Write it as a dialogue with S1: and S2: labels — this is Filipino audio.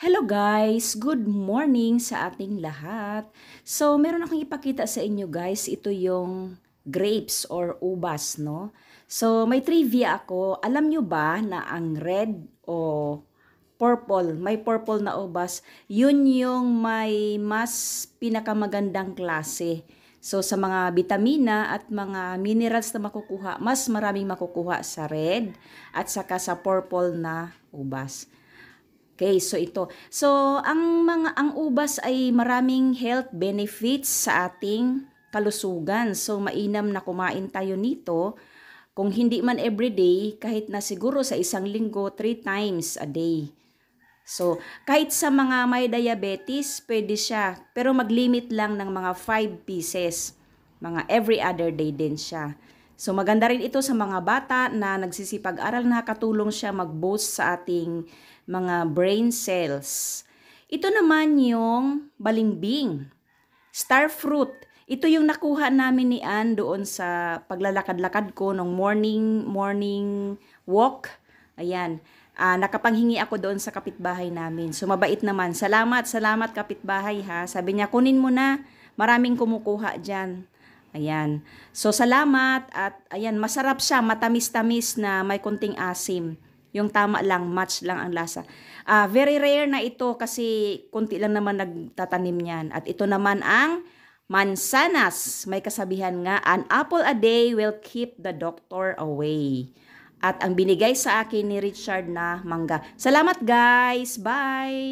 S1: Hello guys! Good morning sa ating lahat. So, meron akong ipakita sa inyo guys. Ito yung grapes or ubas, no? So, may trivia ako. Alam nyo ba na ang red o purple, may purple na ubas, yun yung may mas pinakamagandang klase. So, sa mga vitamina at mga minerals na makukuha, mas maraming makukuha sa red at saka sa purple na ubas. Okay, so ito. So, ang mga ang ubas ay maraming health benefits sa ating kalusugan. So, mainam na kumain tayo nito. Kung hindi man every day kahit na siguro sa isang linggo, 3 times a day. So, kahit sa mga may diabetes, pwede siya. Pero mag-limit lang ng mga 5 pieces. Mga every other day din siya. So maganda rin ito sa mga bata na nagsisipag-aral, na katulong siya mag-boost sa ating mga brain cells. Ito naman yung balimbing, star fruit. Ito yung nakuha namin ni Ann doon sa paglalakad-lakad ko nung morning morning walk. Ayan. Uh, nakapanghingi ako doon sa kapitbahay namin. So mabait naman. Salamat, salamat kapitbahay ha. Sabi niya, kunin mo na. Maraming kumukuha dyan. Ayan. So, salamat at ayan, masarap siya, matamis-tamis na may kunting asim. Yung tama lang, match lang ang lasa. Uh, very rare na ito kasi kunti lang naman nagtatanim niyan. At ito naman ang mansanas. May kasabihan nga, an apple a day will keep the doctor away. At ang binigay sa akin ni Richard na mangga. Salamat guys! Bye!